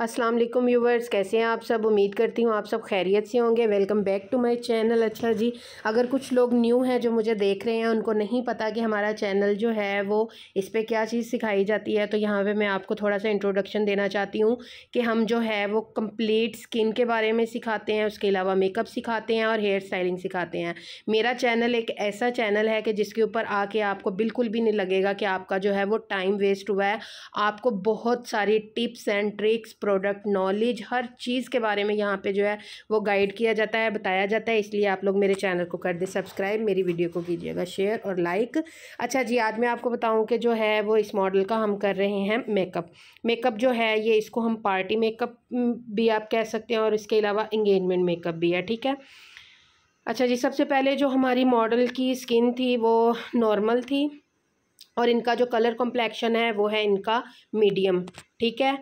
अस्सलाम वालेकुम व्यूवर्स कैसे हैं आप सब उम्मीद करती हूँ आप सब खैरियत से होंगे welcome back to my channel अच्छा जी अगर कुछ लोग न्यू हैं जो मुझे देख रहे हैं उनको नहीं पता कि हमारा चैनल जो है वो इस पर क्या चीज़ सिखाई जाती है तो यहाँ पर मैं आपको थोड़ा सा इंट्रोडक्शन देना चाहती हूँ कि हम जो है वो कम्प्लीट स्किन के बारे में सिखाते हैं उसके अलावा मेकअप सिखाते हैं और हेयर स्टाइलिंग सिखाते हैं मेरा चैनल एक ऐसा चैनल है कि जिसके ऊपर आके आपको बिल्कुल भी नहीं लगेगा कि आपका जो है वो टाइम वेस्ट हुआ है आपको बहुत सारी tips and tricks product knowledge हर चीज़ के बारे में यहाँ पे जो है वो गाइड किया जाता है बताया जाता है इसलिए आप लोग मेरे चैनल को कर दे सब्सक्राइब मेरी वीडियो को कीजिएगा शेयर और लाइक अच्छा जी आज मैं आपको बताऊँ कि जो है वो इस मॉडल का हम कर रहे हैं मेकअप मेकअप जो है ये इसको हम पार्टी मेकअप भी आप कह सकते हैं और इसके अलावा इंगेजमेंट मेकअप भी है ठीक है अच्छा जी सबसे पहले जो हमारी मॉडल की स्किन थी वो नॉर्मल थी और इनका जो कलर कॉम्प्लेक्शन है वो है इनका मीडियम ठीक है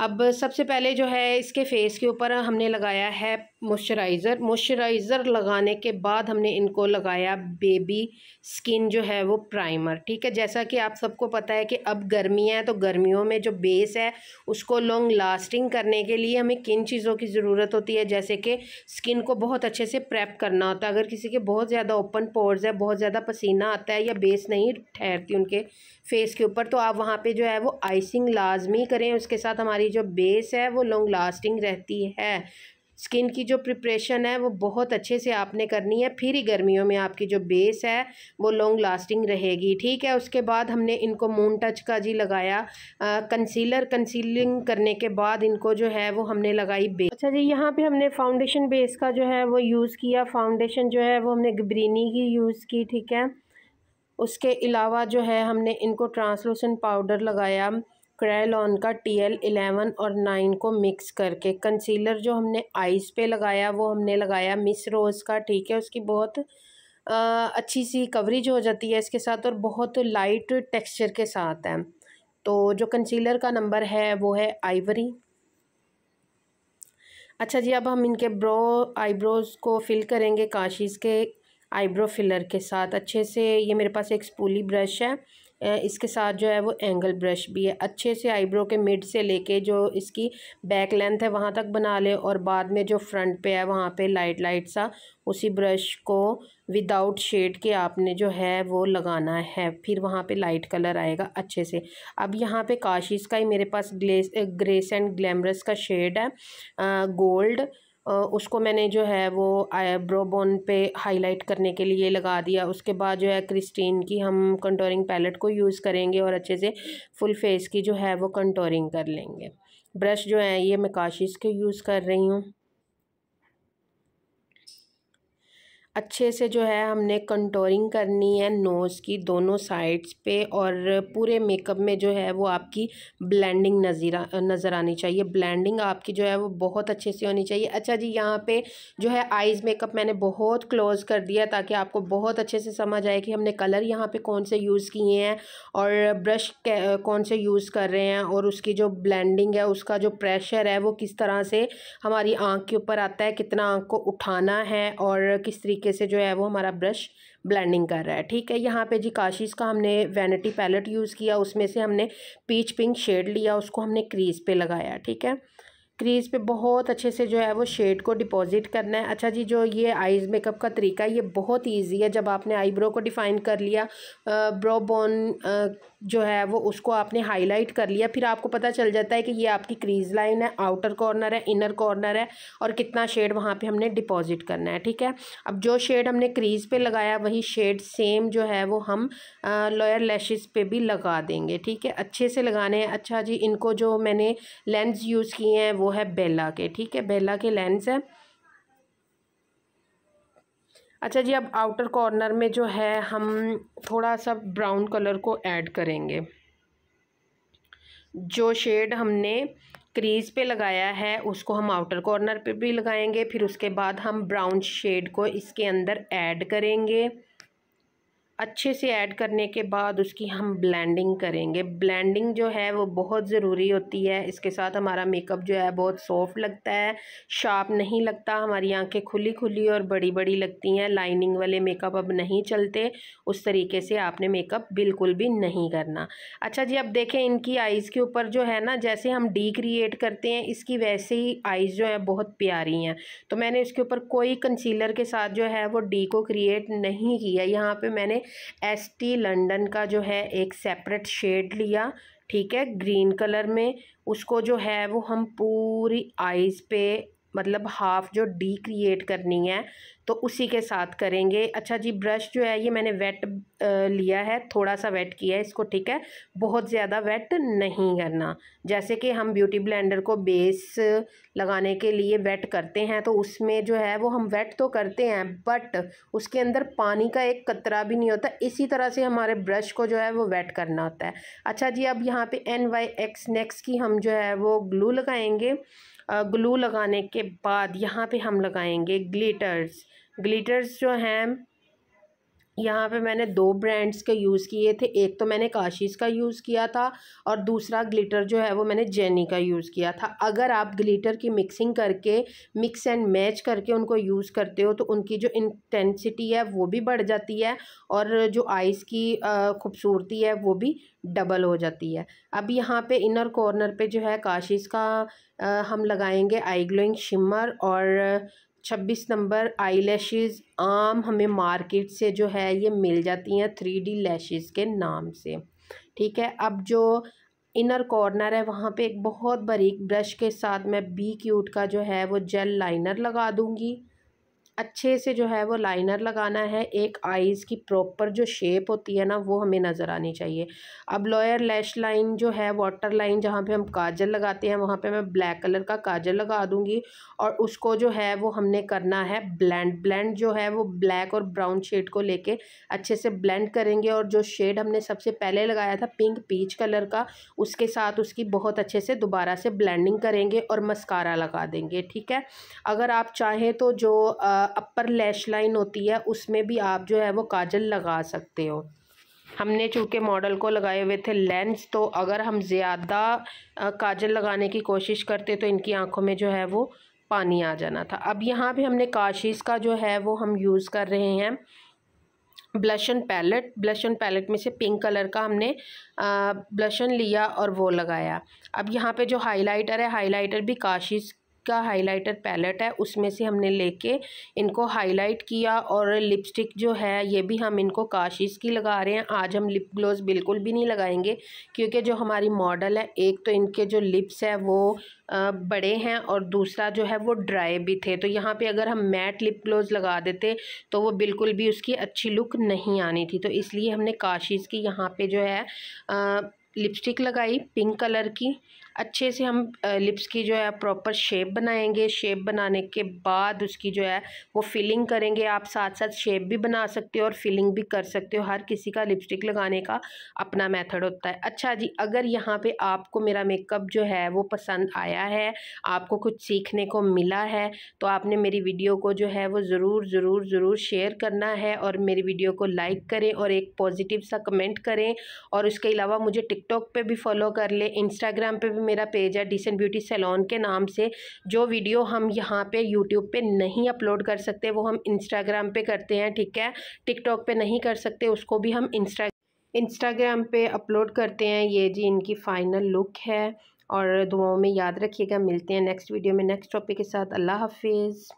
अब सबसे पहले जो है इसके फेस के ऊपर हमने लगाया है मॉइस्चराइज़र मॉइस्चराइज़र लगाने के बाद हमने इनको लगाया बेबी स्किन जो है वो प्राइमर ठीक है जैसा कि आप सबको पता है कि अब गर्मियाँ हैं तो गर्मियों में जो बेस है उसको लॉन्ग लास्टिंग करने के लिए हमें किन चीज़ों की ज़रूरत होती है जैसे कि स्किन को बहुत अच्छे से प्रेप करना होता है अगर किसी के बहुत ज़्यादा ओपन पोर्स है बहुत ज़्यादा पसीना आता है या बेस नहीं ठहरती उनके फेस के ऊपर तो आप वहाँ पर जो है वो आइसिंग लाजमी करें उसके साथ हमारी जो बेस है वो लॉन्ग लास्टिंग रहती है स्किन की जो प्रिपरेशन है वो बहुत अच्छे से आपने करनी है फिर ही गर्मियों में आपकी जो बेस है वो लॉन्ग लास्टिंग रहेगी ठीक है उसके बाद हमने इनको मून टच का जी लगाया आ, कंसीलर कंसीलिंग करने के बाद इनको जो है वो हमने लगाई बेस अच्छा जी यहाँ पे हमने फाउंडेशन बेस का जो है वो यूज़ किया फाउंडेशन जो है वो हमने गबरीनी की यूज़ की ठीक है उसके अलावा जो है हमने इनको ट्रांसलूसेंट पाउडर लगाया क्रेलॉन का टी एल एलेवन और नाइन को मिक्स करके कंसीलर जो हमने आइज़ पे लगाया वो हमने लगाया मिस रोज़ का ठीक है उसकी बहुत आ, अच्छी सी कवरेज हो जाती है इसके साथ और बहुत लाइट टेक्सचर के साथ है तो जो कंसीलर का नंबर है वो है आइवरी अच्छा जी अब हम इनके ब्रो आईब्रोज़ को फिल करेंगे काशीज़ के आईब्रो फिलर के साथ अच्छे से ये मेरे पास एक स्पूली ब्रश है इसके साथ जो है वो एंगल ब्रश भी है अच्छे से आईब्रो के मिड से लेके जो इसकी बैक लेंथ है वहाँ तक बना ले और बाद में जो फ्रंट पे है वहाँ पे लाइट लाइट सा उसी ब्रश को विदाउट शेड के आपने जो है वो लगाना है फिर वहाँ पे लाइट कलर आएगा अच्छे से अब यहाँ पे काशिश का ही मेरे पास ग्लेस ग्रेस एंड ग्लैमरस का शेड है गोल्ड उसको मैंने जो है वो आईब्रो बोन पे हाईलाइट करने के लिए लगा दिया उसके बाद जो है क्रिस्टीन की हम कंटोरिंग पैलेट को यूज़ करेंगे और अच्छे से फुल फेस की जो है वो कंटोरिंग कर लेंगे ब्रश जो है ये मैं काशिश के यूज़ कर रही हूँ अच्छे से जो है हमने कंटोरिंग करनी है नोज़ की दोनों साइड्स पे और पूरे मेकअप में जो है वो आपकी ब्लेंडिंग नज़ीरा नज़र आनी चाहिए ब्लेंडिंग आपकी जो है वो बहुत अच्छे से होनी चाहिए अच्छा जी यहाँ पे जो है आइज़ मेकअप मैंने बहुत क्लोज़ कर दिया ताकि आपको बहुत अच्छे से समझ आए कि हमने कलर यहाँ पर कौन से यूज़ किए हैं और ब्रश कौन से यूज़ कर रहे हैं और उसकी जो ब्लैंडिंग है उसका जो प्रेशर है वो किस तरह से हमारी आँख के ऊपर आता है कितना आँख को उठाना है और किस तरीके से जो है वो हमारा ब्रश ब्लेंडिंग कर रहा है ठीक है यहाँ पे जी काशीज़ का हमने वैनिटी पैलेट यूज़ किया उसमें से हमने पीच पिंक शेड लिया उसको हमने क्रीज पे लगाया ठीक है क्रीज़ पे बहुत अच्छे से जो है वो शेड को डिपॉजिट करना है अच्छा जी जो ये आइज़ मेकअप का तरीका है ये बहुत ईजी है जब आपने आईब्रो को डिफ़ाइन कर लिया ब्रो बोन जो है वो उसको आपने हाईलाइट कर लिया फिर आपको पता चल जाता है कि ये आपकी क्रीज लाइन है आउटर कॉर्नर है इनर कॉर्नर है और कितना शेड वहाँ पे हमने डिपॉजिट करना है ठीक है अब जो शेड हमने क्रीज पे लगाया वही शेड सेम जो है वो हम लोअर लैशेस पे भी लगा देंगे ठीक है अच्छे से लगाने हैं अच्छा जी इनको जो मैंने लेंस यूज़ किए हैं वो है बेला के ठीक है बेला के लेंस है अच्छा जी अब आउटर कॉर्नर में जो है हम थोड़ा सा ब्राउन कलर को ऐड करेंगे जो शेड हमने क्रीज पे लगाया है उसको हम आउटर कॉर्नर पे भी लगाएंगे फिर उसके बाद हम ब्राउन शेड को इसके अंदर ऐड करेंगे अच्छे से ऐड करने के बाद उसकी हम ब्लेंडिंग करेंगे ब्लेंडिंग जो है वो बहुत ज़रूरी होती है इसके साथ हमारा मेकअप जो है बहुत सॉफ्ट लगता है शार्प नहीं लगता हमारी आंखें खुली खुली और बड़ी बड़ी लगती हैं लाइनिंग वाले मेकअप अब नहीं चलते उस तरीके से आपने मेकअप बिल्कुल भी नहीं करना अच्छा जी अब देखें इनकी आइज़ के ऊपर जो है ना जैसे हम डी क्रिएट करते हैं इसकी वैसे ही आइज़ जो है बहुत प्यारी हैं तो मैंने इसके ऊपर कोई कंसीलर के साथ जो है वो डी को क्रिएट नहीं किया यहाँ पर मैंने एस टी लंडन का जो है एक सेपरेट शेड लिया ठीक है ग्रीन कलर में उसको जो है वो हम पूरी आइज़ पे मतलब हाफ़ जो डी क्रिएट करनी है तो उसी के साथ करेंगे अच्छा जी ब्रश जो है ये मैंने वेट लिया है थोड़ा सा वेट किया है इसको ठीक है बहुत ज़्यादा वेट नहीं करना जैसे कि हम ब्यूटी ब्लेंडर को बेस लगाने के लिए वेट करते हैं तो उसमें जो है वो हम वेट तो करते हैं बट उसके अंदर पानी का एक कतरा भी नहीं होता इसी तरह से हमारे ब्रश को जो है वो वेट करना होता है अच्छा जी अब यहाँ पर एन वाई एक्स नेक्स की हम जो है वो ग्लू लगाएँगे ग्लू लगाने के बाद यहाँ पे हम लगाएंगे ग्लिटर्स ग्लिटर्स जो हैं यहाँ पे मैंने दो ब्रांड्स के यूज़ किए थे एक तो मैंने काशिश का यूज़ किया था और दूसरा ग्लिटर जो है वो मैंने जेनी का यूज़ किया था अगर आप ग्लिटर की मिक्सिंग करके मिक्स एंड मैच करके उनको यूज़ करते हो तो उनकी जो इंटेंसिटी है वो भी बढ़ जाती है और जो आइज़ की खूबसूरती है वो भी डबल हो जाती है अब यहाँ पर इनर कॉर्नर पर जो है काशिश का आ, हम लगाएंगे आई ग्लोइंग शिमर और छब्बीस नंबर आई लैशेज़ आम हमें मार्केट से जो है ये मिल जाती हैं थ्री डी लैशेज़ के नाम से ठीक है अब जो इनर कॉर्नर है वहाँ पे एक बहुत बारीक ब्रश के साथ मैं बी क्यूट का जो है वो जेल लाइनर लगा दूँगी अच्छे से जो है वो लाइनर लगाना है एक आईज़ की प्रॉपर जो शेप होती है ना वो हमें नज़र आनी चाहिए अब लोअर लैश लाइन जो है वाटर लाइन जहाँ पे हम काजल लगाते हैं वहाँ पे मैं ब्लैक कलर का काजल लगा दूँगी और उसको जो है वो हमने करना है ब्लेंड ब्लेंड जो है वो ब्लैक और ब्राउन शेड को लेके अच्छे से ब्लेंड करेंगे और जो शेड हमने सबसे पहले लगाया था पिंक पीच कलर का उसके साथ उसकी बहुत अच्छे से दोबारा से ब्लैंडिंग करेंगे और मस्कारा लगा देंगे ठीक है अगर आप चाहें तो जो आ, अपर लैश लाइन होती है उसमें भी आप जो है वो काजल लगा सकते हो हमने चूँकि मॉडल को लगाए हुए थे लेंस तो अगर हम ज़्यादा काजल लगाने की कोशिश करते तो इनकी आंखों में जो है वो पानी आ जाना था अब यहाँ पे हमने काशिस का जो है वो हम यूज़ कर रहे हैं ब्लशन पैलेट ब्लशन पैलेट में से पिंक कलर का हमने ब्लशन लिया और वो लगाया अब यहाँ पे जो हाइलाइटर है हाइलाइटर भी काशिश का हाइलाइटर पैलेट है उसमें से हमने लेके इनको हाईलाइट किया और लिपस्टिक जो है ये भी हम इनको काशिश की लगा रहे हैं आज हम लिप ग्लोज बिल्कुल भी नहीं लगाएंगे क्योंकि जो हमारी मॉडल है एक तो इनके जो लिप्स है वो बड़े हैं और दूसरा जो है वो ड्राई भी थे तो यहाँ पे अगर हम मैट लिप ग्लोज लगा देते तो वो बिल्कुल भी उसकी अच्छी लुक नहीं आनी थी तो इसलिए हमने काशिश की यहाँ पर जो है लिपस्टिक लगाई पिंक कलर की अच्छे से हम लिप्स की जो है प्रॉपर शेप बनाएंगे शेप बनाने के बाद उसकी जो है वो फिलिंग करेंगे आप साथ साथ शेप भी बना सकते हो और फिलिंग भी कर सकते हो हर किसी का लिपस्टिक लगाने का अपना मेथड होता है अच्छा जी अगर यहाँ पे आपको मेरा मेकअप जो है वो पसंद आया है आपको कुछ सीखने को मिला है तो आपने मेरी वीडियो को जो है वो ज़रूर ज़रूर ज़रूर शेयर करना है और मेरी वीडियो को लाइक करें और एक पॉजिटिव सा कमेंट करें और उसके अलावा मुझे टिकटॉक पर भी फॉलो कर लें इंस्टाग्राम पर भी मेरा पेज है डिसेंट ब्यूटी सैलॉन के नाम से जो वीडियो हम यहाँ पे यूट्यूब पे नहीं अपलोड कर सकते वो हम इंस्टाग्राम पे करते हैं ठीक है टिकटॉक पे नहीं कर सकते उसको भी हम इंस्टा इंस्टाग्राम पे अपलोड करते हैं ये जी इनकी फ़ाइनल लुक है और दुआओं में याद रखिएगा मिलते हैं नेक्स्ट वीडियो में नेक्स्ट टॉपिक के साथ अल्लाह हाफिज़